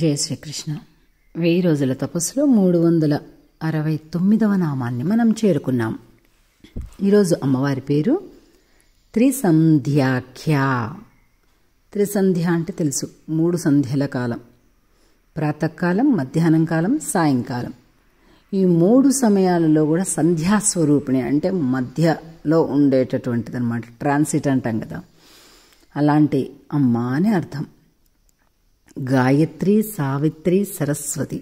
జయ శ్రీకృష్ణ వెయ్యి రోజుల తపస్సులో మూడు వందల అరవై తొమ్మిదవ నామాన్ని మనం చేరుకున్నాం ఈరోజు అమ్మవారి పేరు త్రిసంధ్యాఖ్య త్రిసంధ్య అంటే తెలుసు మూడు సంధ్యల కాలం ప్రాతకాలం మధ్యాహ్నం కాలం సాయంకాలం ఈ మూడు సమయాలలో కూడా సంధ్యాస్వరూపిణి అంటే మధ్యలో ఉండేటటువంటిది అనమాట ట్రాన్సిట్ అంటాం కదా అలాంటి అమ్మ అని అర్థం గాయత్రి సావిత్రి సరస్వతి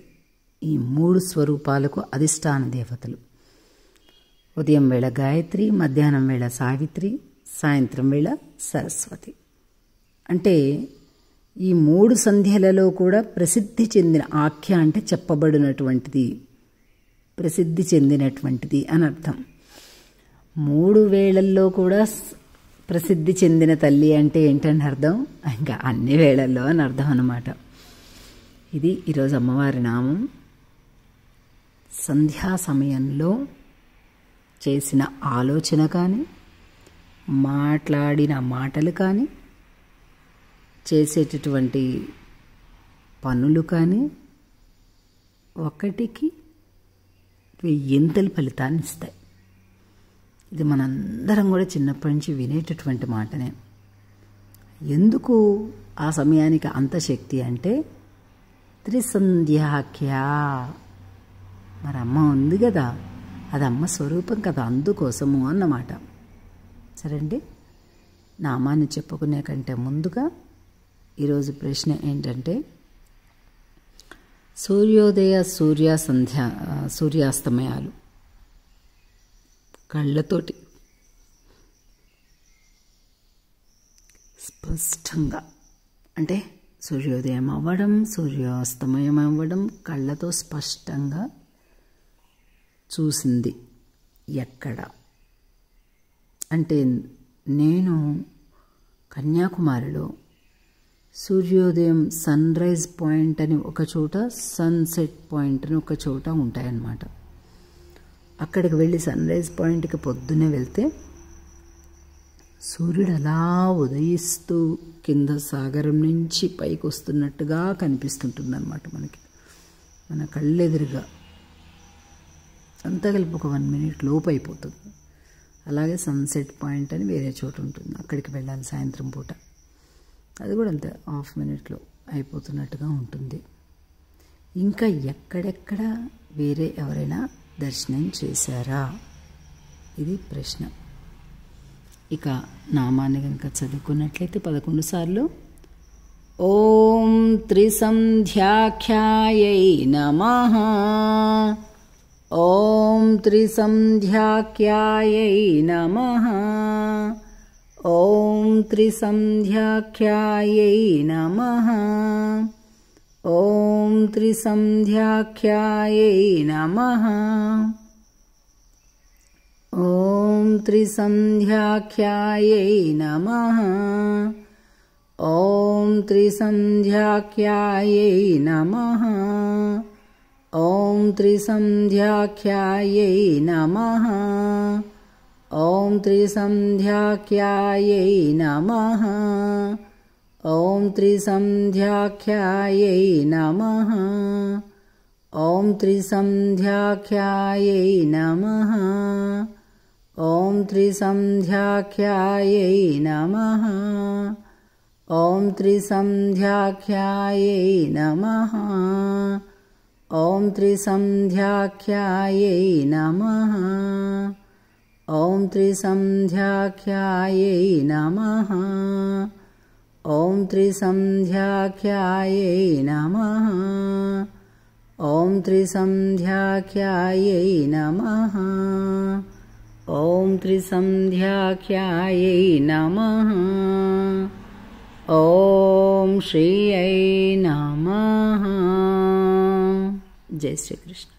ఈ మూడు స్వరూపాలకు అధిష్టాన దేవతలు ఉదయం వేళ గాయత్రి మధ్యాహ్నం వేళ సావిత్రి సాయంత్రం వేళ సరస్వతి అంటే ఈ మూడు సంధ్యలలో కూడా ప్రసిద్ధి చెందిన ఆఖ్య అంటే చెప్పబడినటువంటిది ప్రసిద్ధి చెందినటువంటిది అని అర్థం మూడు వేళల్లో కూడా ప్రసిద్ధి చెందిన తల్లి అంటే ఏంటని అర్థం ఇంకా అన్ని వేళల్లో అని అర్థం అనమాట ఇది ఈరోజు అమ్మవారి నామం సంధ్యా సమయంలో చేసిన ఆలోచన కానీ మాట్లాడిన మాటలు కానీ చేసేటటువంటి పనులు కానీ ఒకటికి ఎంతలు ఫలితాన్ని ఇస్తాయి ఇది మనందరం కూడా చిన్నప్పటి నుంచి వినేటటువంటి మాటనే ఎందుకు ఆ సమయానికి అంత శక్తి అంటే త్రిసంధ్యాఖ్య మరి అమ్మ ఉంది కదా అది అమ్మ స్వరూపం కదా అందుకోసము అన్నమాట నా నామాన్ని చెప్పుకునే కంటే ముందుగా ఈరోజు ప్రశ్న ఏంటంటే సూర్యోదయ సూర్య సంధ్య సూర్యాస్తమయాలు కళ్ళతోటి స్పష్టంగా అంటే సూర్యోదయం అవ్వడం సూర్యాస్తమయం అవ్వడం కళ్ళతో స్పష్టంగా చూసింది ఎక్కడ అంటే నేను కన్యాకుమారిలో సూర్యోదయం సన్ రైజ్ పాయింట్ అని ఒక చోట సన్సెట్ పాయింట్ అని ఒక చోట ఉంటాయన్నమాట అక్కడికి వెళ్ళి సన్ రైజ్ పాయింట్కి పొద్దున్నే వెళ్తే సూర్యుడు అలా ఉదయిస్తూ కింద సాగరం నుంచి పైకి వస్తున్నట్టుగా కనిపిస్తుంటుంది అనమాట మనకి మన కళ్ళెదురుగా అంతా కలిపి ఒక వన్ మినిట్ లోపు అయిపోతుంది అలాగే సన్సెట్ పాయింట్ అని వేరే చోటు ఉంటుంది అక్కడికి వెళ్ళాలి సాయంత్రం పూట అది కూడా అంతే హాఫ్ మినిట్లో అయిపోతున్నట్టుగా ఉంటుంది ఇంకా ఎక్కడెక్కడ వేరే ఎవరైనా దర్శనం చేశారా ఇది ప్రశ్న ఇక నామాన్ని కనుక చదువుకున్నట్లయితే పదకొండు సార్లు ఓం త్రిసంధ్యాఖ్యాయై నమ ఓం త్రిసంధ్యాఖ్యాయై నమ ఓం త్రిసంధ్యాఖ్యాయై నమ ॐ त्रिसन्ध्याख्यायै नमः ॐ त्रिसन्ध्याख्यायै नमः ॐ त्रिसन्ध्याख्यायै नमः ॐ त्रिसन्ध्याख्यायै नमः ॐ त्रिसन्ध्याख्यायै नमः ॐ त्रिसन्ध्याख्यायै नमः ॐ त्रिसन्ध्याख्यायै नमः ॐ त्रिसन्ध्याख्यायै नमः ॐ त्रिसन्ध्याख्यायै नमः ॐ त्रिसन्ध्याख्यायै नमः ॐ त्रिसन्ध्याख्यायै नमः ॐ त्रिसंध्याख्याय नमः ओं त्रिसंध्याख्याय नमः ओं त्रिसंध्याख्याय नमः ॐ श्री ऐ नमः जय कृष्ण